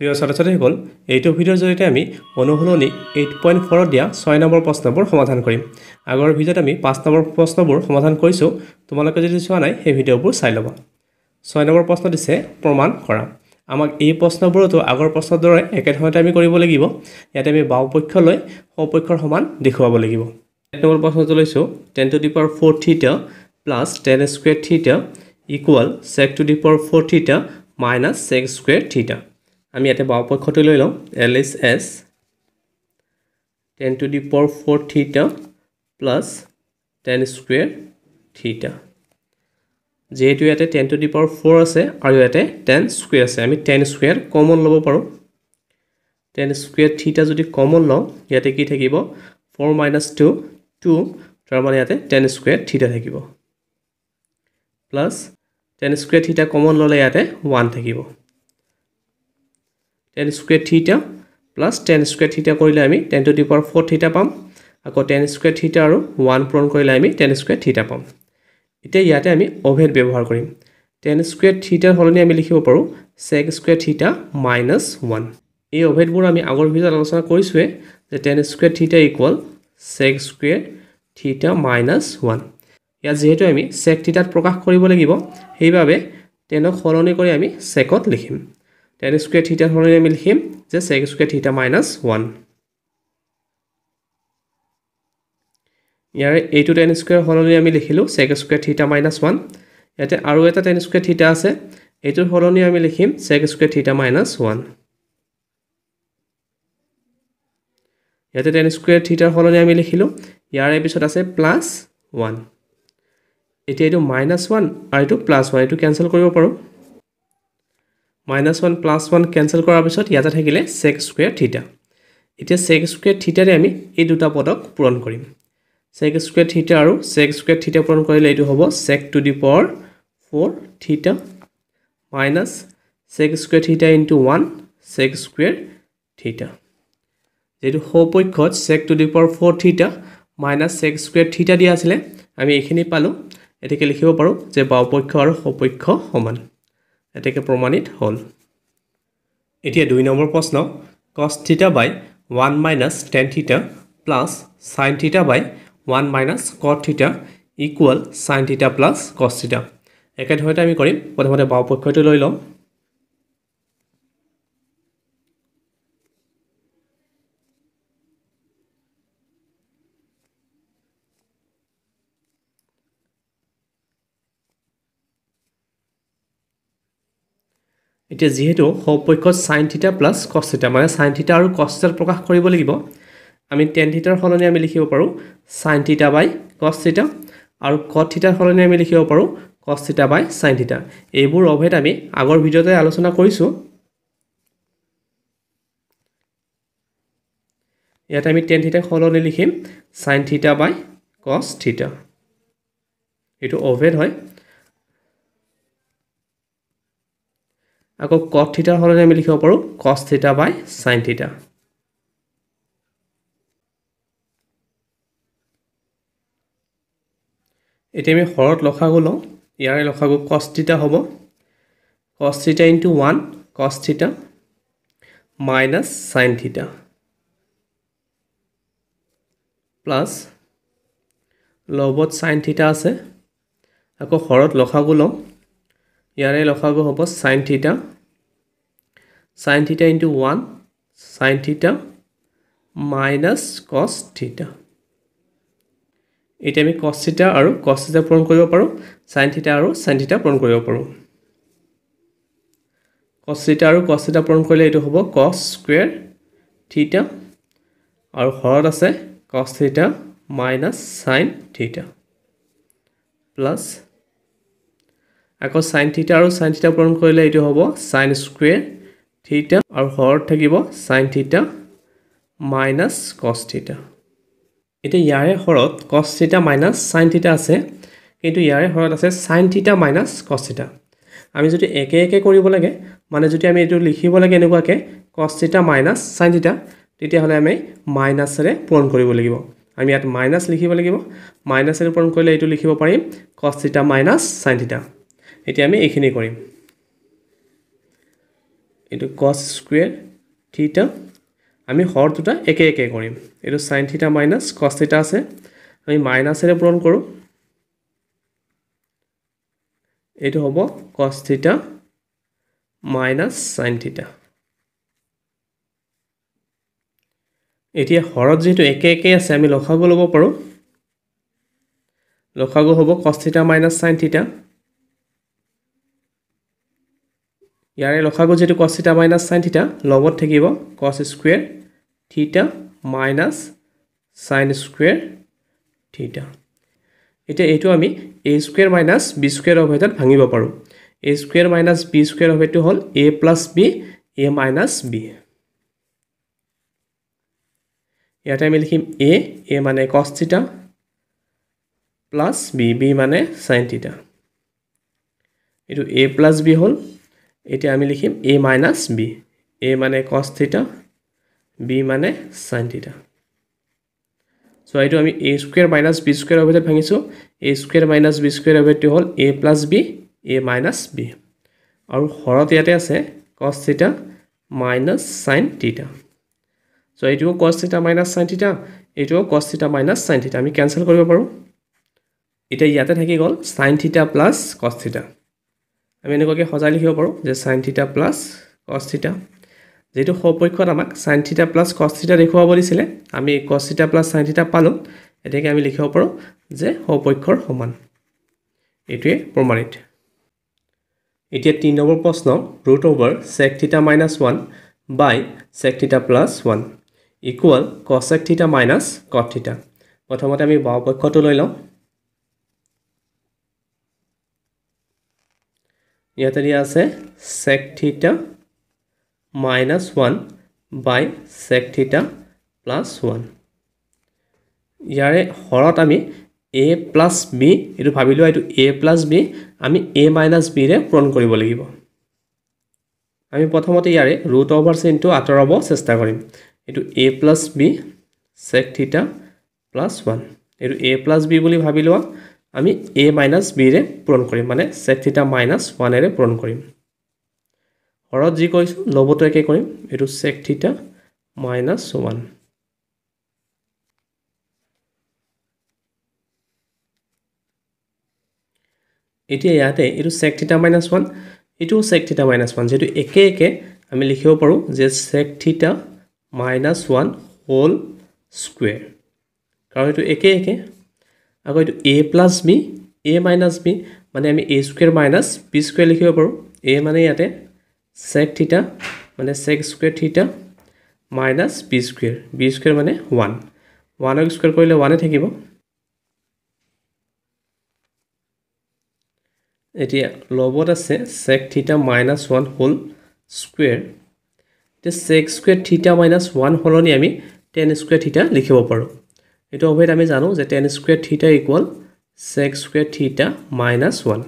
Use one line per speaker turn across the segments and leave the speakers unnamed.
প্ৰিয় ছাত্ৰ ছাত্ৰীসকল এইটো ভিডিঅ'ৰ জৰিয়তে আমি অনুশীলনী এইট পইণ্ট ফ'ৰত দিয়া ছয় নম্বৰ প্ৰশ্নবোৰ সমাধান কৰিম আগৰ ভিডিঅ'ত আমি পাঁচ নম্বৰ প্ৰশ্নবোৰ সমাধান কৰিছোঁ তোমালোকে যদি চোৱা নাই সেই ভিডিঅ'বোৰ চাই ল'বা ছয় নম্বৰ প্ৰশ্ন দিছে প্ৰমাণ কৰা আমাক এই প্ৰশ্নবোৰতো আগৰ প্ৰশ্নৰ দৰে একেধৰণে আমি কৰিব লাগিব ইয়াতে আমি বাওঁপক্ষ লৈ সপক্ষৰ সমান দেখুৱাব লাগিব এক নম্বৰ প্ৰশ্নটো লৈছোঁ tan to the power four theta plus tan square theta equal sec to the power four theta minus sec square theta আমি ইয়াতে বাওঁপক্ষটো লৈ লওঁ L H S tan to the power four theta plus tan square theta যিহেতু ইয়াতে ten to the power four আছে আৰু ইয়াতে টেন স্কুৱেৰ আছে আমি টেন স্কুৱেৰ কমন ল'ব পাৰোঁ টেন স্কুৱেৰ থিটা যদি কমন লওঁ ইয়াতে কি থাকিব ফ'ৰ মাইনাছ টু টু তাৰমানে ইয়াতে টেন স্কুৱেৰ থিটা থাকিব প্লাছ টেন স্কুৱেৰ থিটা কমন ল'লে ইয়াতে ওৱান থাকিব ten square থ্ৰীটা plus tan square থ্ৰীটা কৰিলে আমি ten to the power four থ্ৰীটা পাম আকৌ টেন স্কুৱেৰ থ্ৰীটা আৰু ওৱান পূৰণ কৰিলে আমি টেন স্কুৱেৰ থ্ৰীটা পাম এতিয়া ইয়াতে আমি অভেদ ব্যৱহাৰ কৰিম টেন স্কুৱেৰ থ্ৰীটাৰ সলনি আমি লিখিব পাৰোঁ চেক স্কুৱেৰ থ্ৰীটা মাইনাছ ওৱান এই অভেদবোৰ আমি আগৰ ভিডিঅ'ত আলোচনা কৰিছোঁৱে যে tan square থ্ৰীটা equal check square থ্ৰীটা minus one ইয়াত যিহেতু আমি চেক থ্ৰীটাত প্ৰকাশ কৰিব লাগিব সেইবাবে টেনক সলনি কৰি আমি চেকত লিখিম টেন স্কুয়ার থিটা হলে আমি লিখিম যে sec square theta minus one ইয়ার এই টেন স্কুয়ার সলনি আমি লিখিলো sec square theta minus one ইয়াতে আরও একটা টেন স্কুয়ার থিটা আছে এইটোর সলনি আমি লিখিম sec square theta minus one ইয়াতে টেন স্কুয়ার থিটার সলনি আমি লিখিলো ইয়ার এপিছত আছে প্লাস ওয়ান এটা এই মাইনাস ওয়ান আর এই প্লাস ওয়ান এই ক্যানসেল করবো minus one plus one cancel কৰাৰ পিছত ইয়াতে থাকিলে চেক স্কুৱেৰ থিটা এতিয়া চেক স্কুৱেৰ থিটাৰে আমি এই দুটা পদক পূৰণ কৰিম চেক স্কুৱেৰ থিটা আৰু চেক স্কুৱেৰ থিটা পূৰণ কৰিলে এইটো হ'ব sec to the power four theta minus sec square theta into one sec square theta যিহেতু সপক্ষত sec to the power four theta minus sec square theta দিয়া আছিলে আমি এইখিনি পালোঁ এতিকে লিখিব পাৰোঁ যে বাওপক্ষ আৰু সপক্ষ সমান এতেকে প্ৰমাণিত হ'ল এতিয়া দুই নম্বৰ প্ৰশ্ন cos theta by one minus tan theta plus sine theta by one minus cot theta equal sine theta plus cos theta একেধৰণে আমি কৰিম প্ৰথমতে বাওঁ পক্ষটো লৈ লওঁ এতিয়া যিহেতু সপক্ষত চাইন থিটা প্লাছ কষ্টিটা মানে চাইন থিটা আৰু কষ্টিটাত প্ৰকাশ কৰিব লাগিব আমি টেন থিটাৰ সলনি আমি লিখিব পাৰোঁ চাইন থিটা বাই কষ্টিটা আৰু কট থিটাৰ সলনি আমি লিখিব পাৰোঁ কষ্টিটা বাই চাইন থিটা এইবোৰ অভেদ আমি আগৰ ভিডিঅ'তে আলোচনা কৰিছোঁ ইয়াতে আমি টেন থিতাৰ সলনি লিখিম চাইন থিটা বাই কষ্ট থিটা এইটো অভেদ হয় আকৌ কট থিটাৰ সলনি আমি লিখিব পাৰোঁ কষ্ট থিটা বাই চাইন থিটা এতিয়া আমি সৰত লখাগু লওঁ ইয়াৰে লখাগু কষ্টিটা হ'ব cos theta into one cos theta minus sine theta plus লবত চাইন থিটা আছে আকৌ সৰত লখাগু লওঁ ইয়াৰে লফাগু হ'ব sign theta sine theta into one sine theta minus cos theta এতিয়া আমি কছ থিটা আৰু কছ থিটা পূৰণ কৰিব পাৰোঁ চাইন থিটা আৰু চাইন থিটা পূৰণ কৰিব পাৰোঁ কছ থিটা আৰু কছ থিটা পূৰণ কৰিলে এইটো হ'ব কছ স্কুৱেৰ থিটা আৰু হৰত আছে cos theta minus sine theta plus আকৌ সাইন থিটা আৰু সাইন থিটা পূৰণ কৰিলে এইটো হ'ব সাইন স্কুৱেৰ থিটা আৰু হৰত থাকিব sine theta minus cos theta এতিয়া ইয়াৰে হৰত কছ থিটা মাইনাছ সাইন থিটা আছে কিন্তু ইয়াৰে হৰত আছে সাইন থিটা মাইনাছ কছ থিটা আমি যদি একে একে কৰিব লাগে মানে যদি আমি এইটো লিখিব লাগে এনেকুৱাকৈ কছ থিটা মাইনাছ সাইন থিটা তেতিয়াহ'লে আমি মাইনাছেৰে পূৰণ কৰিব লাগিব আমি ইয়াত মাইনাছ লিখিব লাগিব মাইনাছেৰে পূৰণ কৰিলে এইটো লিখিব পাৰিম কছ থিটা মাইনাছ সাইন থিটা এতিয়া আমি এইখিনি কৰিম এইটো কছ স্কুৱেৰ থিটা আমি হৰ দুটা একে একে কৰিম এইটো চাইন থিটা মাইনাছ কছ থিটা আছে আমি মাইনাছেৰে পূৰণ কৰোঁ এইটো হ'ব কছ থিটা মাইনাছ চাইন থিটা এতিয়া হৰত যিহেতু একে একে আছে আমি লখাগু ল'ব পাৰোঁ লখাগু হ'ব কষ্টিটা মাইনাছ চাইন থিটা ইয়াৰে লখাগু যিটো কছ থিটা মাইনাছ চাইন থিটা লগত থাকিব কছ square theta minus sine square থিটা এতিয়া এইটো আমি A square minus B square অভেদত ভাঙিব পাৰোঁ A square minus B square অভেদটো হ'ল A plus B A minus B ইয়াতে আমি লিখিম এ এ মানে cos theta plus B B মানে চাইন থিটা এইটো এ প্লাছ বি হ'ল এতিয়া আমি লিখিম এ মাইনাছ বি এ মানে কচ থিটা বি মানে চাইন চাইনটিতা চ' এইটো আমি A square minus B square অভেদত ভাঙিছোঁ A square minus B square অভেদটো হ'ল A plus B A minus B আৰু হৰত ইয়াতে আছে কচ থিটা মাইনাছ চাইন টিতা চ' এইটোও কচ থিটা মাইনাছ চাইন টিতা এইটোও কচ থিটা মাইনাছ চাইন থিটা আমি কেনচেল কৰিব পাৰোঁ এতিয়া ইয়াতে থাকি গ'ল চাইন থিটা প্লাছ থিটা আমি এনেকুৱাকৈ সজাই লিখিব পাৰোঁ যে চাইন থিটা প্লাছ থিটা যিহেতু সপক্ষত আমাক চাইন থিটা প্লাছ থিটা দেখুৱাব দিছিলে আমি কচ থিটা প্লাছ চাইন থিটা পালোঁ এতিয়াকে আমি লিখিব পাৰোঁ যে সপক্ষৰ সমান এইটোৱে প্ৰমাণিত এতিয়া তিনি নম্বৰ প্ৰশ্ন root over sec theta minus one by sec theta plus one equal cosec theta minus কথিটা প্ৰথমতে আমি বাওঁপক্ষটো লৈ লওঁ ইয়াতে দিয়া আছে sec theta minus one by sec theta plus one ইয়াৰে হৰত আমি এ প্লাছ বি এইটো ভাবি লোৱা এইটো এ প্লাছ বি আমি এ মাইনাছ বিৰে পূৰণ কৰিব লাগিব আমি প্ৰথমতে ইয়াৰে ৰুট অভাৰ চিনটো আঁতৰাব চেষ্টা কৰিম এইটো A plus B sec theta plus one এইটো এ প্লাছ বি বুলি ভাবি লোৱা আমি এ মাইনাছ বিৰে পূৰণ কৰিম মানে চেকথিটা মাইনাছ ওৱানেৰে পূৰণ কৰিম হৰত যি কৈছোঁ লবটো একে কৰিম এইটো চেকথিটা মাইনাছ ওৱান এতিয়া ইয়াতে এইটো চেকথিটা মাইনাছ ওৱান এইটোও চেকথিটা মাইনাছ ওৱান যিহেতু একে একে আমি লিখিব পাৰোঁ যে চেকথিটা মাইনাছ ওৱান হ'ল স্কুৱেৰ কাৰণ এইটো একে একে আকৌ এইটো A plus B A minus B মানে আমি A square minus B square লিখিব পাৰোঁ এ মানে ইয়াতে চেক থিটা মানে check square theta minus B square B square মানে ওৱান ওৱানক স্কুৱেৰ কৰিলে ওৱানে থাকিব এতিয়া লবত আছে চেক থিটা মাইনাছ ওৱান হ'ল স্কুৱেৰ এতিয়া check square theta minus one সলনি আমি টেন স্কুৱেৰ থিটা লিখিব পাৰোঁ এইটো অভেদ আমি জানো যে tan square theta equal sec square theta minus one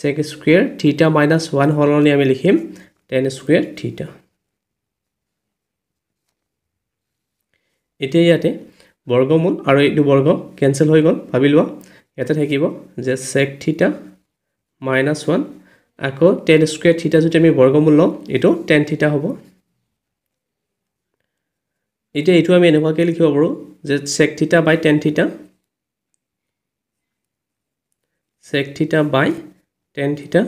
sec square theta minus one সলনি আমি লিখিম টেন স্কুৱেৰ থিটা এতিয়া ইয়াতে বৰ্গমূল আৰু এইটো বৰ্গ কেনচেল হৈ গ'ল ভাবি লোৱা ইয়াতে থাকিব যে ছেক থিটা মাইনাছ ওৱান আকৌ টেন স্কুৱেৰ থিটা যদি আমি বৰ্গমূল লওঁ এইটো টেন থিটা হ'ব এতিয়া এইটো আমি এনেকুৱাকৈ লিখিব পাৰোঁ যে sec theta by tan theta sec theta by tan theta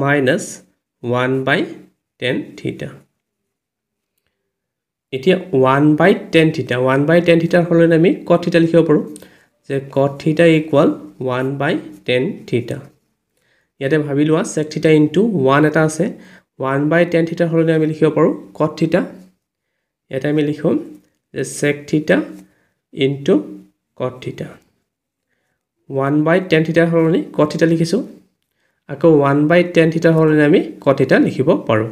minus one by tan theta এতিয়া one by tan theta one by tan থিতাৰ সলনি আমি কট থিতা লিখিব পাৰোঁ যে cot theta equal one by tan theta ইয়াতে ভাবি লোৱা চেক থিতা ইনটু ওৱান এটা আছে ওৱান বাই টেন থিতাৰ সলনি আমি লিখিব পাৰোঁ কট থিতা ইয়াতে আমি লিখোঁ যে চেক থিটা ইনটু কট থিটা ওৱান বাই টেন থিটাৰ সলনি কট থিটা লিখিছোঁ আকৌ ওৱান বাই টেন থিটাৰ সলনি আমি কট থিটা লিখিব পাৰোঁ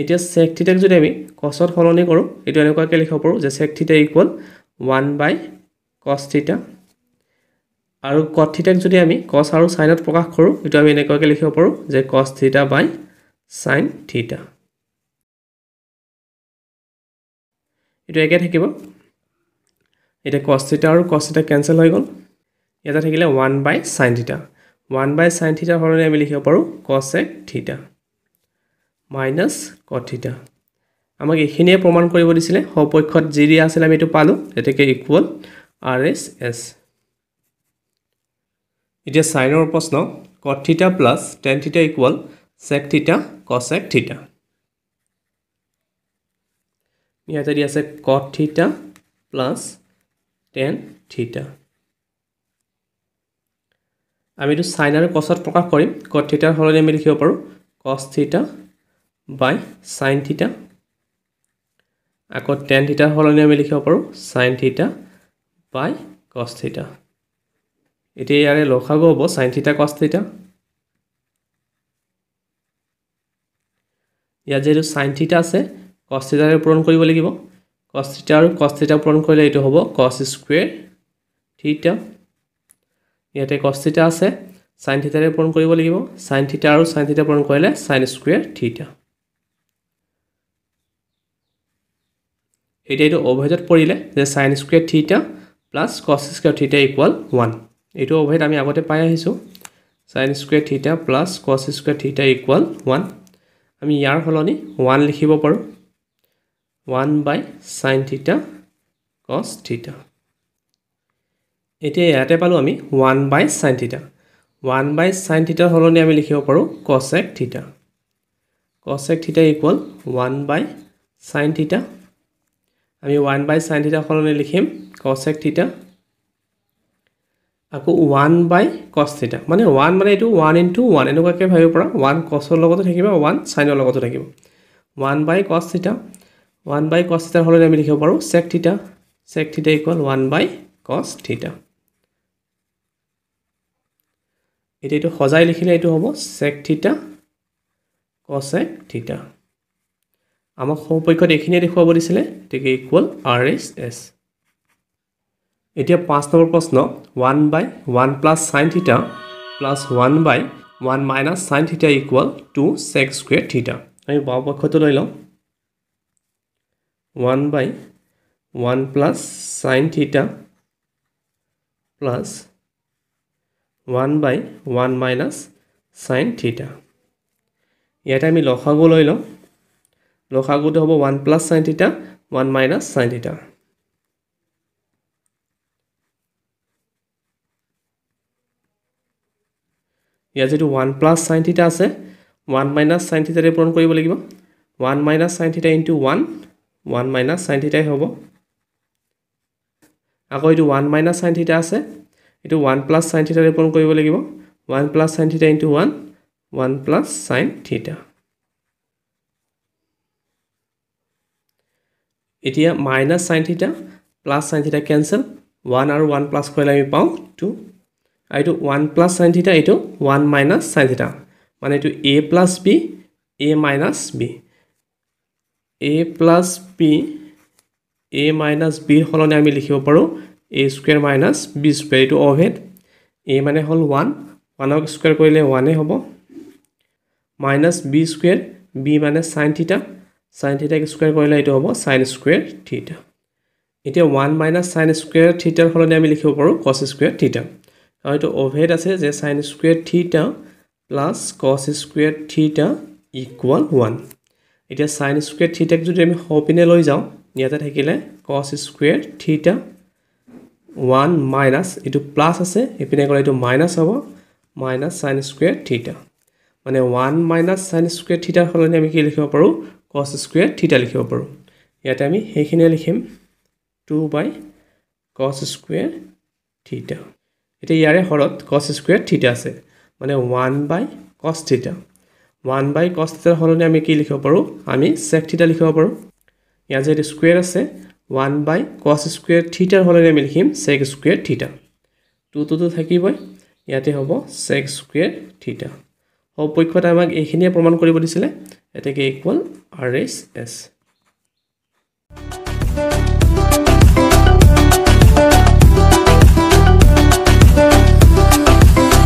এতিয়া চেক থিটাক যদি আমি কচত সলনি কৰোঁ এইটো এনেকুৱাকৈ লিখিব পাৰোঁ যে চেক থিটা ইকুৱেল ওৱান বাই কচ থিটা আৰু কট থিটাক যদি আমি কচ আৰু চাইনত প্ৰকাশ কৰোঁ এইটো আমি এনেকুৱাকৈ লিখিব পাৰোঁ যে কচ থিটা বাই চাইন থিটা এইটো একে থাকিব এতিয়া কচ থিটা আৰু কচ থিটা কেঞ্চেল হৈ গ'ল ইয়াতে থাকিলে one by sine theta one by sine থিটাৰ সলনি আমি লিখিব পাৰোঁ কছ এক থিটা মাইনাছ কথিটা আমাক এইখিনিয়ে প্ৰমাণ কৰিব দিছিলে সপক্ষত যি দিয়া আছিলে আমি এইটো পালোঁ গতিকে ইকুৱেল আৰ এছ এছ এতিয়া চাইনৰ প্ৰশ্ন cot theta plus tan theta equal sec theta কছ এক থিটা ইয়াতে দি আছে কট থিটা প্লাছ টেন থিটা আমিতো চাইন আৰু কচত প্ৰকাশ কৰিম কট থিটাৰ সলনি আমি লিখিব পাৰোঁ কচ থিটা বাই চাইন থিটা আকৌ টেন থিটাৰ সলনি আমি লিখিব পাৰোঁ চাইন থিটা বাই কচ থিটা এতিয়া ইয়াৰে লখাগু হ'ব চাইন থিটা কচ থিটা ইয়াত যিহেতু চাইন থিটা আছে কষ্টিটাৰে পূৰণ কৰিব লাগিব কষ্টিটা আৰু কষ্টিটা পূৰণ কৰিলে এইটো হ'ব কষ্ট স্কুৱেৰ থিটা ইয়াতে কষ্টিটা আছে চাইন থিটাৰে পূৰণ কৰিব লাগিব চাইন থিটা আৰু চাইন থিটা পূৰণ কৰিলে চাইন স্কুৱেৰ থিটা এতিয়া এইটো অভেদত পৰিলে যে sine square theta plus cos square theta equal one এইটো অভেদ আমি আগতে পাই আহিছোঁ sine square theta plus cos square theta equal one আমি ইয়াৰ সলনি ওৱান লিখিব পাৰোঁ ওৱান বাই চাইন থিটা কছ থিটা এতিয়া ইয়াতে পালোঁ আমি one by sine theta one by sine থিটাৰ সলনি আমি লিখিব পাৰোঁ কছেক থিটা কছেক থিটা ইকুৱেল ওৱান বাই চাইন থিটা আমি ওৱান বাই চাইন থিটাৰ সলনি লিখিম কছেক থিটা আকৌ ওৱান বাই কছ থিটা মানে ওৱান মানে এইটো ওৱান ইনটু ওৱান এনেকুৱাকৈ ভাবিব পাৰা ওৱান কছৰ লগতো থাকিব ওৱান চাইনৰ লগতো থাকিব ওৱান বাই কছ থিটা ওৱান বাই কছ থিটাৰ সলনি আমি লিখিব পাৰোঁ চেক থিটা চেক থিটা ইকুৱেল ওৱান বাই কছ থিটা এতিয়া এইটো সজাই লিখিলে এইটো হ'ব চেক থিটা কছ এক থিটা আমাক সমপক্ষত এইখিনিয়ে দেখুৱাব দিছিলে গতিকে ইকুৱেল আৰ এইচ এছ এতিয়া পাঁচ নম্বৰ প্ৰশ্ন one by one plus sine theta plus one by one minus sine theta equal two sec square theta আমি বাওঁপক্ষটো লৈ লওঁ one by one plus sine theta plus one by one minus sine theta ইয়াতে আমি লসাগু লৈ লওঁ লসাগুটো হ'ব one plus sine theta one minus sine theta ইয়াত যিটো ওৱান প্লাছ চাইন থিটা আছে ওৱান মাইনাছ চাইন থিটাৰে পূৰণ কৰিব লাগিব one minus sine theta into one one minus sine থিতাই হ'ব আকৌ এইটো ওৱান মাইনাছ চাইন থিতা আছে এইটো ওৱান প্লাছ চাইন থিতাৰে পূৰণ কৰিব লাগিব one plus sine theta into one one plus sine theta এতিয়া minus sine theta plus sine theta cancel one আৰু ওৱান প্লাছ কৰিলে আমি পাওঁ টু আৰু এইটো ওৱান প্লাছ চাইন থিতা এইটো ওৱান মাইনাছ চাইন থিতা মানে এইটো A plus B A minus B A plus B A minus বিৰ সলনি আমি লিখিব পাৰোঁ A square minus B square এইটো অভেদ এ মানে হ'ল ওৱান ওৱানক স্কুৱেৰ কৰিলে ওৱানেই হ'ব মাইনাছ বি স্কুৱেৰ বি মানে চাইন থিতা চাইন থিতাক স্কুৱেৰ কৰিলে এইটো হ'ব চাইন স্কুৱেৰ থিতা এতিয়া ওৱান মাইনাছ চাইন স্কুৱেৰ থিতাৰ সলনি আমি লিখিব পাৰোঁ কছ স্কুৱেৰ থিতা আৰু এইটো অভেদ আছে যে sine square theta plus cos square theta equal one এতিয়া চাইন স্কুৱেৰ থিটাক যদি আমি সপিনে লৈ যাওঁ ইয়াতে থাকিলে কছ স্কুৱেৰ থিটা ওৱান মাইনাছ এইটো প্লাছ আছে সেইপিনে গ'লে এইটো মাইনাছ হ'ব মাইনাছ চাইন স্কুৱেৰ থিটা মানে ওৱান মাইনাছ চাইন স্কুৱেৰ থিটাৰ সলনি আমি কি লিখিব পাৰোঁ কছ স্কুৱেৰ থিটা লিখিব পাৰোঁ ইয়াতে আমি সেইখিনিয়ে লিখিম টু বাই কছ স্কুৱেৰ থিটা এতিয়া ইয়াৰে হৰত কছ স্কুৱেৰ থিটা আছে মানে ওৱান বাই কছ থিটা ওৱান বাই কষ্ট থিটাৰ সলনি আমি কি লিখিব পাৰোঁ আমি চেক থিটা লিখিব পাৰোঁ ইয়াত যিহেতু স্কুৱেৰ আছে ওৱান বাই কষ্ট স্কুৱেৰ থিটাৰ সলনি আমি লিখিম চেক স্কুৱেৰ থিটা টু টুটো থাকিবই ইয়াতে হ'ব চেক স্কুৱেৰ থিটা সপক্ষত আমাক এইখিনিয়ে প্ৰমাণ কৰিব দিছিলে এতেকে ইকুৱেল আৰ এইচ এছ